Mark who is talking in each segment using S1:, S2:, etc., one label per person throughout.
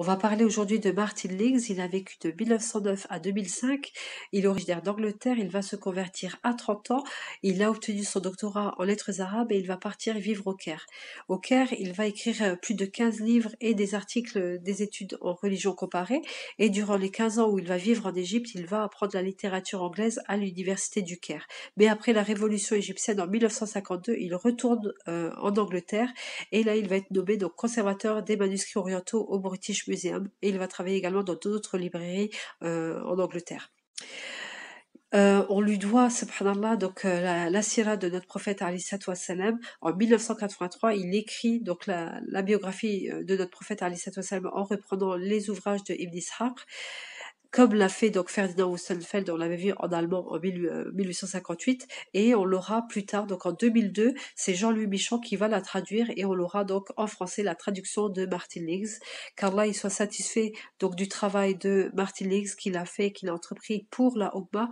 S1: On va parler aujourd'hui de Martin Lings, Il a vécu de 1909 à 2005. Il est originaire d'Angleterre. Il va se convertir à 30 ans. Il a obtenu son doctorat en lettres arabes et il va partir vivre au Caire. Au Caire, il va écrire euh, plus de 15 livres et des articles euh, des études en religion comparée. Et durant les 15 ans où il va vivre en Égypte, il va apprendre la littérature anglaise à l'université du Caire. Mais après la révolution égyptienne en 1952, il retourne euh, en Angleterre et là, il va être nommé conservateur des manuscrits orientaux au British et il va travailler également dans d'autres librairies euh, en Angleterre. Euh, on lui doit, subhanallah, donc euh, la, la de notre prophète Ali Salam. En 1983, il écrit donc la, biographie de notre prophète Ali Salam en reprenant les ouvrages de Ibn Ishaq comme l'a fait donc Ferdinand Wustenfeld, on l'avait vu en allemand en 1858, euh, et on l'aura plus tard, donc en 2002, c'est Jean-Louis Michon qui va la traduire, et on l'aura donc en français la traduction de Martin Liggs, car là, il soit satisfait donc du travail de Martin Liggs qu'il a fait, qu'il a entrepris pour la OBA,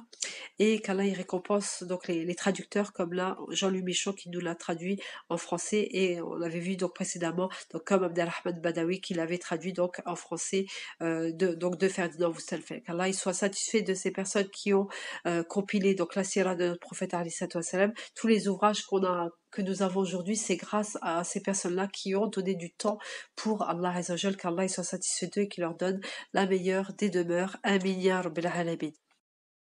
S1: et car là, il récompense donc les, traducteurs, comme là, Jean-Louis Michon qui nous l'a traduit en français, et on l'avait vu donc précédemment, donc comme Abdelrahman Badawi qui l'avait traduit donc en français euh, de, donc de Ferdinand Wustenfeld. Qu'Allah soit satisfait de ces personnes qui ont euh, compilé donc la sirah de notre prophète salam. Tous les ouvrages qu'on a que nous avons aujourd'hui, c'est grâce à ces personnes-là qui ont donné du temps pour Allah qu'Allah soit satisfait d'eux et qu'il leur donne la meilleure des demeures. un milliard